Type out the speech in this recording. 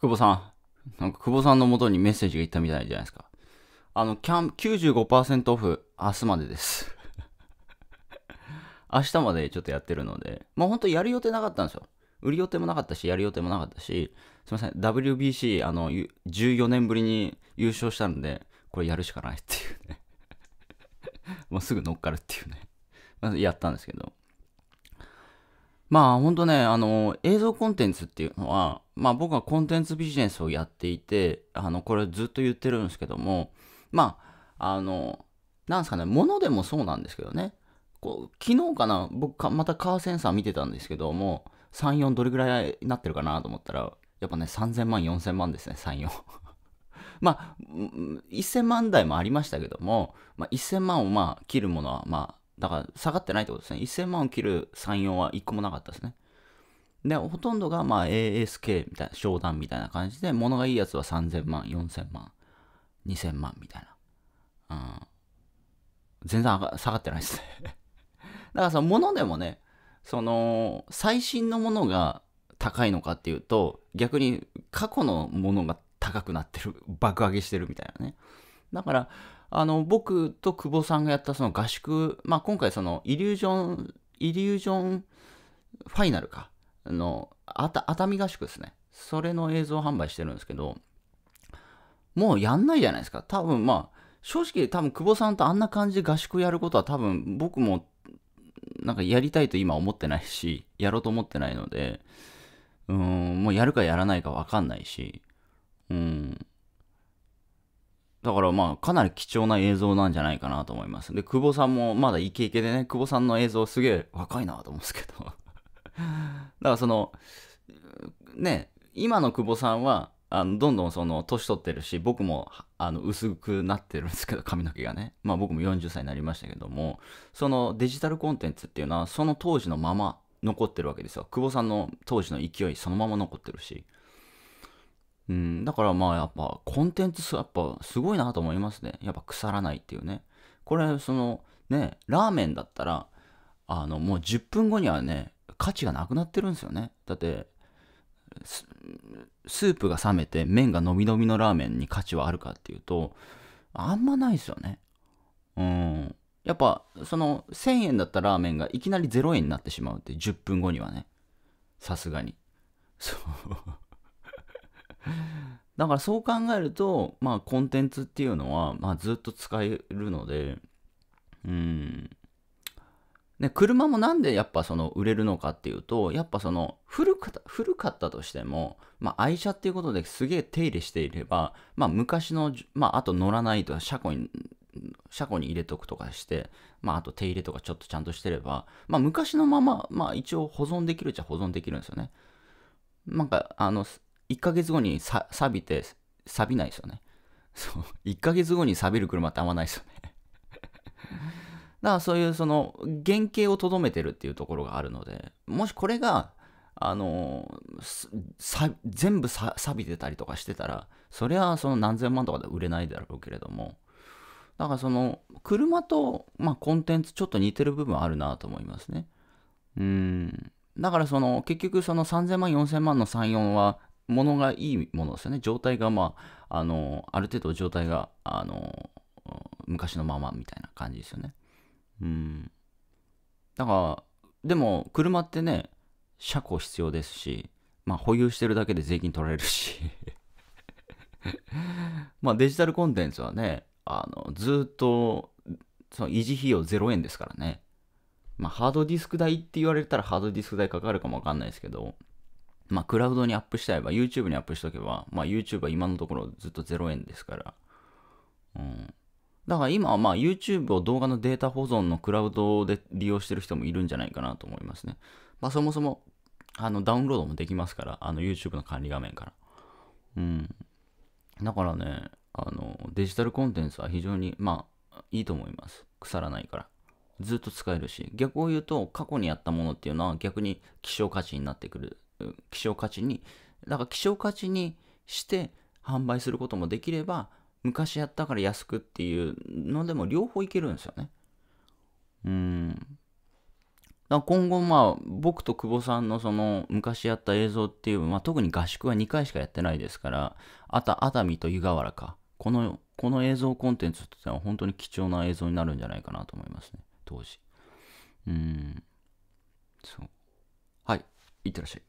久保さん。なんか久保さんの元にメッセージがいったみたいじゃないですか。あの、キャン、95%オフ、明日までです 明日までちょっとやってるので、もう本当やる予定なかったんですよ。売り予定もなかったし、やる予定もなかったし、すいません、WBC、あの、14年ぶりに優勝したんで、これやるしかないっていうね もうすぐ乗っかるっていうねやったんですけど。まあ本当ね、あの、映像コンテンツっていうのは、まあ僕はコンテンツビジネスをやっていて、あの、これずっと言ってるんですけども、まあ、あの、なんすかね、物でもそうなんですけどね、こう昨日かな、僕かまたカーセンサー見てたんですけども、3、4どれぐらいになってるかなと思ったら、やっぱね、3000万、4000万ですね、3、4。まあ、1000万台もありましたけども、まあ、1000万をまあ切るものはまだから下がってないってことですね。1000万を切る3、4は1個もなかったですね。で、ほとんどがまあ ASK みたいな、商談みたいな感じで、物がいいやつは3000万、4000万、2000万みたいな。うん。全然下がってないですね だからその物でもね、その、最新のものが高いのかっていうと、逆に過去のものが高くなってる、爆上げしてるみたいなね。だからあの僕と久保さんがやったその合宿、まあ、今回そのイリュージョンイリュージョンファイナルかの熱海合宿ですねそれの映像販売してるんですけどもうやんないじゃないですか多分まあ正直多分久保さんとあんな感じで合宿やることは多分僕もなんかやりたいと今思ってないし やろうと思ってないのでうんもうやるかやらないか分かんないしうんだからまあかなり貴重な映像なんじゃないかなと思います。で、久保さんもまだイケイケでね、久保さんの映像すげえ若いなと思うんですけど。だからその、ね、今の久保さんは、あのどんどんその年取ってるし、僕もあの薄くなってるんですけど、髪の毛がね。まあ僕も40歳になりましたけども、そのデジタルコンテンツっていうのはその当時のまま残ってるわけですよ。久保さんの当時の勢いそのまま残ってるし。うん、だからまあやっぱコンテンツやっぱすごいなと思いますね。やっぱ腐らないっていうね。これそのね、ラーメンだったら、あのもう10分後にはね、価値がなくなってるんですよね。だってス、スープが冷めて麺がのびのびのラーメンに価値はあるかっていうと、あんまないですよね。うん。やっぱその1000円だったラーメンがいきなり0円になってしまうって10分後にはね。さすがに。そうだからそう考えると、まあ、コンテンツっていうのは、まあ、ずっと使えるので、うん。ね、車もなんでやっぱその売れるのかっていうと、やっぱその古かった、古かったとしても、まあ愛車っていうことですげえ手入れしていれば、まあ昔の、まああと乗らないと車庫に、車庫に入れとくとかして、まああと手入れとかちょっとちゃんとしてれば、まあ昔のまま、まあ一応保存できるっちゃ保存できるんですよね。なんかあの、1ヶ月後にさ錆びて、錆びないですよね。そう。1ヶ月後に錆びる車ってあんまないですよね。だからそういうその原型をとどめてるっていうところがあるので、もしこれが、あの、全部錆びてたりとかしてたら、それはその何千万とかで売れないだろうけれども、だからその車と、まあ、コンテンツちょっと似てる部分あるなと思いますね。うん。だからその結局その3000万4000万の34はものがいいものですよね。状態が、まあ、あの、ある程度状態が、あの、昔のままみたいな感じですよね。うん。だから、でも、車ってね、車庫必要ですし、まあ、保有してるだけで税金取られるし まあ、デジタルコンテンツはね、あの、ずっと、その維持費用0円ですからね。まあ、ハードディスク代って言われたらハードディスク代かかるかもわかんないですけど、まあ、クラウドにアップしたいえば、YouTube にアップしとけば、まあ、YouTube は今のところずっと0円ですから。うん。だから今はまあ YouTube を動画のデータ保存のクラウドで利用してる人もいるんじゃないかなと思いますね。まあ、そもそも、あの、ダウンロードもできますから、あの、YouTube の管理画面から。うん。だからね、あの、デジタルコンテンツは非常に、まあ、いいと思います。腐らないから。ずっと使えるし、逆を言うと、過去にやったものっていうのは逆に希少価値になってくる希少価値に、だから希少価値にして販売することもできれば、昔やったから安くっていうのでも両方いけるんですよね。うん。だ今後まあ僕と久保さんのその昔やった映像っていう、まあ、特に合宿は2回しかやってないですからあた熱海と湯河原かこのこの映像コンテンツってのは本当に貴重な映像になるんじゃないかなと思いますね当時うんそうはいいってらっしゃい